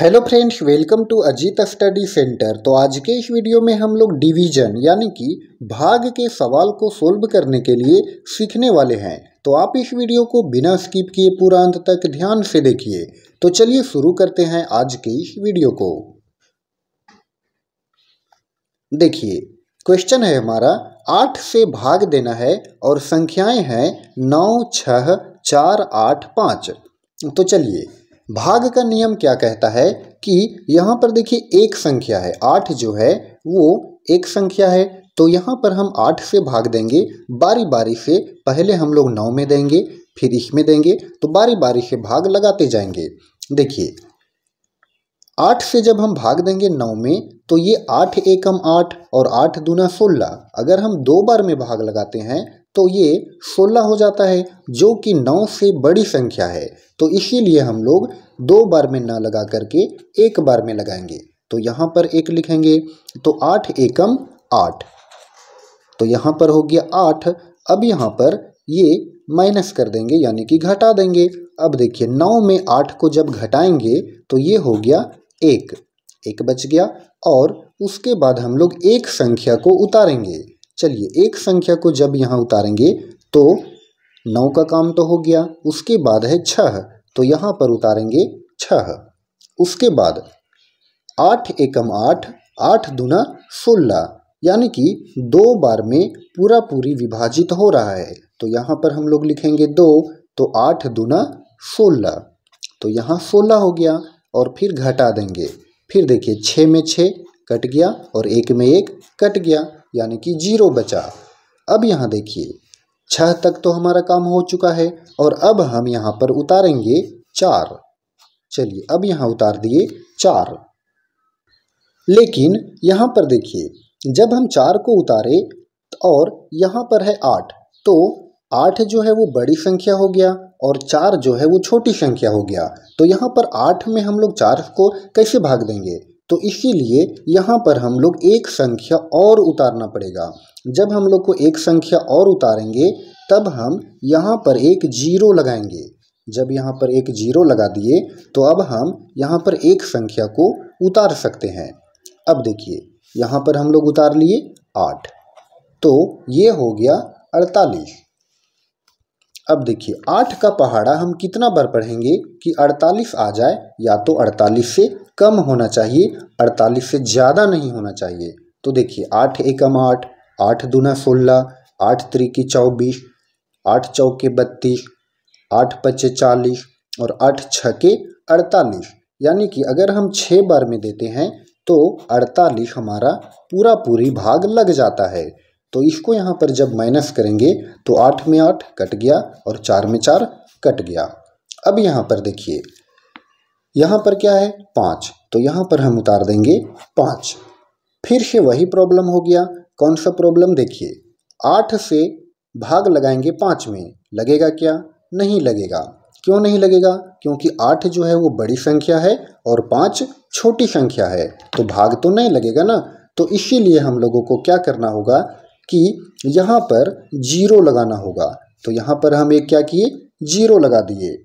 hello friends welcome to Ajit study centre तो आज के इस वीडियो में हम लोग डिवीजन यानी कि भाग के सवाल को सोल्व करने के लिए सीखने वाले हैं तो आप इस वीडियो को बिना स्किप किए पूरा अंत तक ध्यान से देखिए तो चलिए शुरू करते हैं आज के इस वीडियो को देखिए क्वेश्चन है हमारा आठ से भाग देना है और संख्याएं हैं नौ छह चार आठ पाँच तो चलिए भाग का नियम क्या कहता है कि यहाँ पर देखिए एक संख्या है आठ जो है वो एक संख्या है तो यहाँ पर हम आठ से भाग देंगे बारी बारी से पहले हम लोग नौ में देंगे फिर इसमें देंगे तो बारी बारी से भाग लगाते जाएंगे देखिए आठ से जब हम भाग देंगे नौ में तो ये आठ एकम आठ और आठ दूना सोलह अगर हम दो बार में भाग लगाते हैं तो ये 16 हो जाता है जो कि 9 से बड़ी संख्या है तो इसीलिए हम लोग दो बार में ना लगा करके एक बार में लगाएंगे तो यहाँ पर एक लिखेंगे तो आठ एकम आठ तो यहाँ पर हो गया आठ अब यहाँ पर ये माइनस कर देंगे यानी कि घटा देंगे अब देखिए नौ में आठ को जब घटाएंगे तो ये हो गया एक एक बच गया और उसके बाद हम लोग एक संख्या को उतारेंगे चलिए एक संख्या को जब यहाँ उतारेंगे तो नौ का काम तो हो गया उसके बाद है छह तो यहाँ पर उतारेंगे छह उसके बाद आठ एकम आठ आठ दुना सोलह यानी कि दो बार में पूरा पूरी विभाजित हो रहा है तो यहाँ पर हम लोग लिखेंगे दो तो आठ दुना सोलह तो यहाँ सोलह हो गया और फिर घटा देंगे फिर देखिए छः में छः कट गया और एक में एक कट गया यानी कि जीरो बचा अब यहाँ देखिए छः तक तो हमारा काम हो चुका है और अब हम यहाँ पर उतारेंगे चार चलिए अब यहाँ उतार दिए चार लेकिन यहाँ पर देखिए जब हम चार को उतारे और यहाँ पर है आठ तो आठ जो है वो बड़ी संख्या हो गया और चार जो है वो छोटी संख्या हो गया तो यहाँ पर आठ में हम लोग चार को कैसे भाग देंगे तो इसीलिए यहाँ पर हम लोग एक संख्या और उतारना पड़ेगा जब हम लोग को एक संख्या और उतारेंगे तब हम यहाँ पर एक जीरो लगाएंगे जब यहाँ पर एक जीरो लगा दिए तो अब हम यहाँ पर एक संख्या को उतार सकते हैं अब देखिए यहाँ पर हम लोग उतार लिए आठ तो ये हो गया अड़तालीस अब देखिए आठ का पहाड़ा हम कितना बार पढ़ेंगे कि अड़तालीस आ जाए या तो अड़तालीस से कम होना चाहिए अड़तालीस से ज़्यादा नहीं होना चाहिए तो देखिए आठ एकम आठ आठ दूना सोलह आठ त्रिकी चौबीस आठ चौके बत्तीस आठ पच्चे चालीस और आठ छके अड़तालीस यानी कि अगर हम छः बार में देते हैं तो अड़तालीस हमारा पूरा पूरी भाग लग जाता है तो इसको यहाँ पर जब माइनस करेंगे तो आठ में आठ कट गया और चार में चार कट गया अब यहाँ पर देखिए यहाँ पर क्या है पाँच तो यहाँ पर हम उतार देंगे पाँच फिर से वही प्रॉब्लम हो गया कौन सा प्रॉब्लम देखिए आठ से भाग लगाएंगे पाँच में लगेगा क्या नहीं लगेगा क्यों नहीं लगेगा क्योंकि आठ जो है वो बड़ी संख्या है और पाँच छोटी संख्या है तो भाग तो नहीं लगेगा ना तो इसीलिए हम लोगों को क्या करना होगा कि यहाँ पर जीरो लगाना होगा तो यहाँ पर हम एक क्या किए जीरो लगा दिए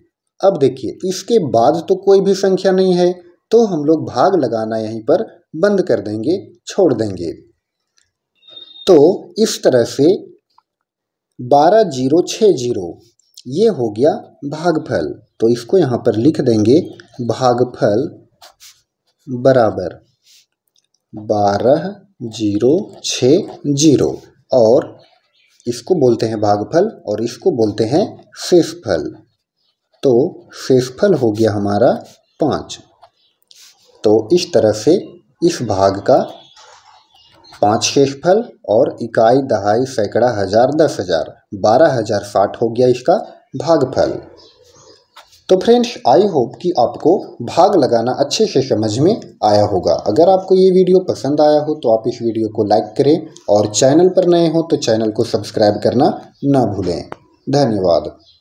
अब देखिए इसके बाद तो कोई भी संख्या नहीं है तो हम लोग भाग लगाना यहीं पर बंद कर देंगे छोड़ देंगे तो इस तरह से बारह जीरो छः जीरो ये हो गया भागफल तो इसको यहाँ पर लिख देंगे भागफल बराबर बारह जीरो छः जीरो और इसको बोलते हैं भागफल और इसको बोलते हैं शेषफल तो शेषफल हो गया हमारा पाँच तो इस तरह से इस भाग का पाँच शेषफल और इकाई दहाई सैकड़ा हजार दस हजार बारह हजार साठ हो गया इसका भागफल तो फ्रेंड्स आई होप कि आपको भाग लगाना अच्छे से समझ में आया होगा अगर आपको ये वीडियो पसंद आया हो तो आप इस वीडियो को लाइक करें और चैनल पर नए हो तो चैनल को सब्सक्राइब करना ना भूलें धन्यवाद